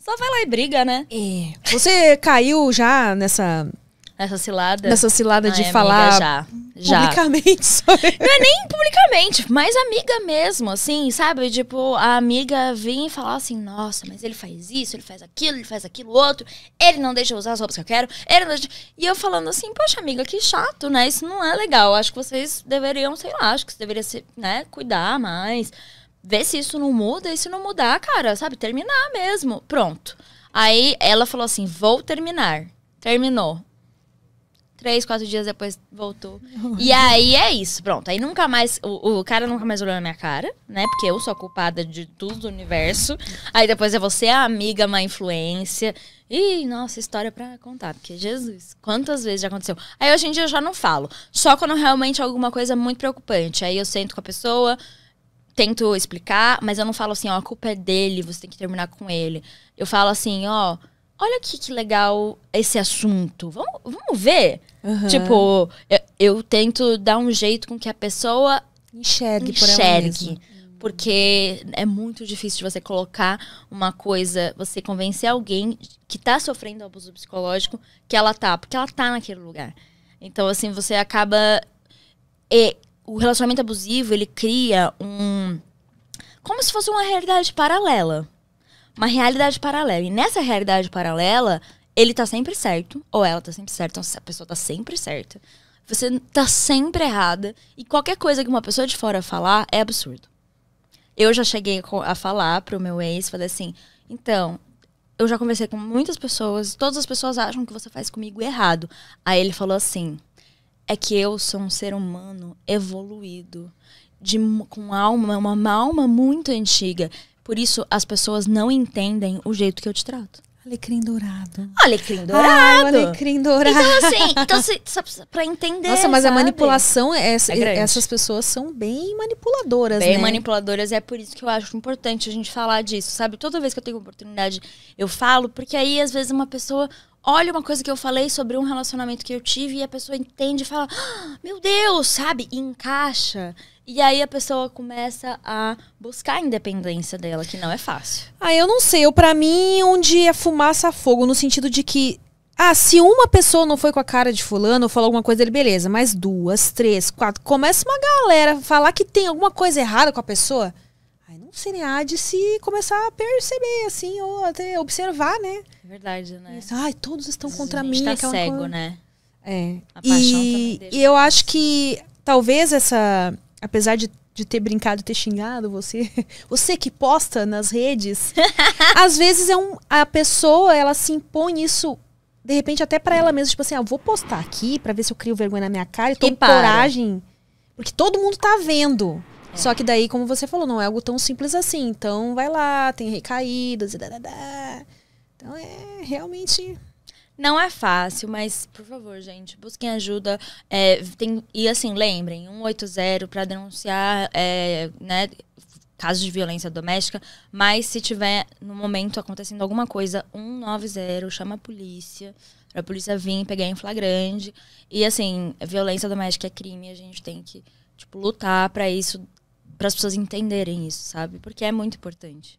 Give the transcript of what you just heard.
Só vai lá e briga, né? É. Você caiu já nessa. Nessa cilada? Nessa cilada Ai, de amiga, falar. Já. já. Publicamente. só. Não é nem publicamente, mas amiga mesmo, assim, sabe? Tipo, a amiga vem e fala assim: nossa, mas ele faz isso, ele faz aquilo, ele faz aquilo outro, ele não deixa eu usar as roupas que eu quero, ele não deixa. E eu falando assim: poxa, amiga, que chato, né? Isso não é legal. Acho que vocês deveriam, sei lá, acho que vocês deveriam se, né, cuidar mais ver se isso não muda, e se não mudar, cara, sabe, terminar mesmo. Pronto. Aí ela falou assim: vou terminar. Terminou. Três, quatro dias depois voltou. e aí é isso, pronto. Aí nunca mais. O, o, cara nunca mais olhou na minha cara, né? Porque eu sou a culpada de tudo do universo. Aí depois é você a amiga, má influência. Ih, nossa, história pra contar. Porque, Jesus, quantas vezes já aconteceu? Aí hoje em dia eu já não falo. Só quando realmente é alguma coisa muito preocupante. Aí eu sento com a pessoa, tento explicar, mas eu não falo assim, ó, a culpa é dele, você tem que terminar com ele. Eu falo assim, ó, olha que, que legal esse assunto. Vamos, vamos ver? Uhum. Tipo, eu, eu, tento dar um jeito com que a pessoa enxergue, enxergue. Por porque é muito difícil de você colocar uma coisa, você convencer alguém que tá sofrendo abuso psicológico que ela tá, porque ela tá naquele lugar. Então, assim, você acaba. E, o relacionamento abusivo, ele cria um como se fosse uma realidade paralela. Uma realidade paralela. E nessa realidade paralela, ele tá sempre certo, ou ela tá sempre certa, a pessoa tá sempre certa. Você tá sempre errada. E qualquer coisa que uma pessoa de fora falar é absurdo. Eu já cheguei a falar pro meu ex, falei assim: então, eu já conversei com muitas pessoas, todas as pessoas acham que você faz comigo errado. Aí ele falou assim: é que eu sou um ser humano evoluído de, com alma, uma alma muito antiga. Por isso, as pessoas não entendem o jeito que eu te trato. Alecrim dourado. Alecrim dourado. Ah, alecrim dourado. Então, assim, então, pra entender. Nossa, mas sabe? a manipulação, é, é essas pessoas são bem manipuladoras, bem né? Bem manipuladoras, é por isso que eu acho importante a gente falar disso, sabe? Toda vez que eu tenho oportunidade, eu falo, porque aí, às vezes, uma pessoa olha uma coisa que eu falei sobre um relacionamento que eu tive e a pessoa entende e fala, ah, meu Deus, sabe? E encaixa. E aí a pessoa começa a buscar a independência dela, que não é fácil. Ah, eu não sei. Eu, para mim, onde é fumaça fogo, no sentido de que. Ah, se uma pessoa não foi com a cara de fulano ou falou alguma coisa dele, beleza. Mas duas, três, quatro. Começa uma galera falar que tem alguma coisa errada com a pessoa. Aí não seria né? há de se começar a perceber, assim, ou até observar, né? É verdade, né? Isso, Ai, todos estão contra mim. Tá cego, coisa. né? É. A paixão e, e eu acho que talvez essa. Apesar de de ter brincado, ter xingado você, você que posta nas redes, às vezes é um, a pessoa ela se impõe isso de repente até para ela mesma, tipo assim, ah, vou postar aqui para ver se eu crio vergonha na minha cara e tomo coragem, porque todo mundo tá vendo. É. Só que daí, como você falou, não é algo tão simples assim. Então vai lá, tem recaídas e dadadá. Então é realmente não é fácil, mas, por favor, gente, busquem ajuda. É, tem, e assim, lembrem, 180 para denunciar é, né, casos de violência doméstica. Mas se tiver, no momento, acontecendo alguma coisa, 190, chama a polícia. Pra polícia vir pegar em flagrante. E assim, violência doméstica é crime, a gente tem que tipo, lutar para isso para as pessoas entenderem isso, sabe? Porque é muito importante.